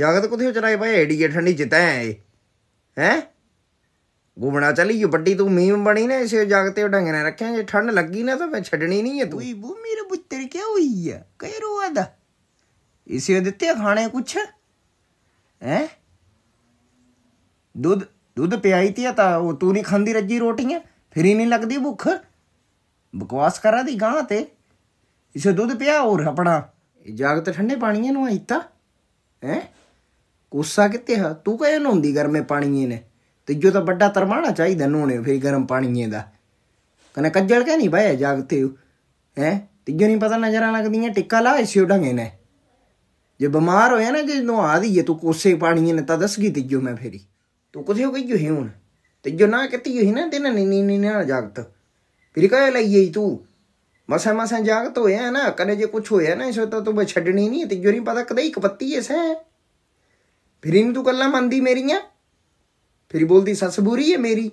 జగత్కుతివచ్చిన ਐਡੀ ఎడిగేటండి చితాయి ਹੈ ਗੁੰਮਣਾ ਚਲੀ ਯੂ ਵੱਡੀ ਤੂੰ ਮੀਮ ਬਣੀ ਨਾ ਇਸੇ ਜਗ ਤੇ ਢੰਗ ਨੇ ਰੱਖਿਆ ਜੇ ਠੰਡ ਲੱਗੀ ਨਾ ਤਾਂ ਮੈਂ ਛੱਡਣੀ ਨਹੀਂ ਹੈ ਤੂੰ ਓਏ ਬੂ ਮੇਰੇ ਪੁੱਤਰ ਕੀ ਹੋਈ ਆ ਕਹਿ ਰੋਆ ਦਾ ਇਸੇ ਦਿੱਤੇ ਖਾਣੇ ਕੁਛ ਹੈ ਦੁੱਧ ਦੁੱਧ ਪਿਆਈ ਤੀ ਤਾਂ ਉਹ ਤੂੰ ਨਹੀਂ ਖਾਂਦੀ ਰੱਜੀ ਰੋਟੀਆਂ ਫਿਰ ਹੀ ਨਹੀਂ ਲੱਗਦੀ ਭੁੱਖ ਬਕਵਾਸ ਕਰਾ ਦੀ ਗਾਂ ਤੇ ਇਸੇ ਦੁੱਧ ਪਿਆ ਹੋਰ ਆਪਣਾ ਜਗ ਠੰਡੇ ਪਾਣੀਆਂ ਨੂੰ ਆਈਤਾ ਹੈ ਕੋਸਾ ਕਿੱਥੇ ਹਾ ਤੂੰ ਕਹੇ ਨਹਾਉਂਦੀ ਗਰਮੇ ਪਾਣੀਏ ਨੇ ਤੇ ਜੋ ਤਾਂ ਵੱਡਾ ਤਰਮਾਣਾ ਚਾਹੀਦਾ ਨਹਾਉਣੇ ਫੇਰ ਗਰਮ ਪਾਣੀਏ ਦਾ ਕਨੇ ਕੱਜਲ ਕਹਿ ਨਹੀਂ ਭਾਇਆ ਜਾਗਤੇ ਹੈ ਤੀਜੋ ਨਹੀਂ ਪਤਾ ਨਜ਼ਰਾਂ ਲੱਗਦੀਆਂ ਟਿੱਕਾ ਲਾ ਇਸਿਓ ਢੰਗੇ ਨੇ ਜੇ ਬਿਮਾਰ ਹੋਇਆ ਨਾ ਕਿ ਨਹਾ ਦੀਏ ਤੂੰ ਕੋਸੇ ਪਾਣੀਏ ਨੇ ਤਾਂ ਦੱਸ ਗਈ ਤੀਜੋ ਮੈਂ ਫੇਰੀ ਤੂੰ ਕਿਥੇ ਹੋ ਗਈ ਜੋ ਹੀ ਹੁਣ ਤੀਜੋ ਨਾ ਕਿਤੀ ਹੋਈ ਨਾ ਦਿਨ ਨੀ ਨੀ ਨਾ ਜਾਗਤ ਫਿਰ ਕਹੇ ਲਈਏ ਤੂੰ मसा मसा जागत होया है ना कने जो कुछ होया ना इस तो तुम छड़नी नहीं है तिजो नहीं पता कदई कपत्ती है सै ਫਿਰ ਇਹਨੂੰ ਤੂੰ ਗੱਲਾਂ ਮੰਨਦੀ ਮੇਰੀਆਂ ਫਿਰ ਬੋਲਦੀ ਸੱਸ ਬੁਰੀ ਹੈ ਮੇਰੀ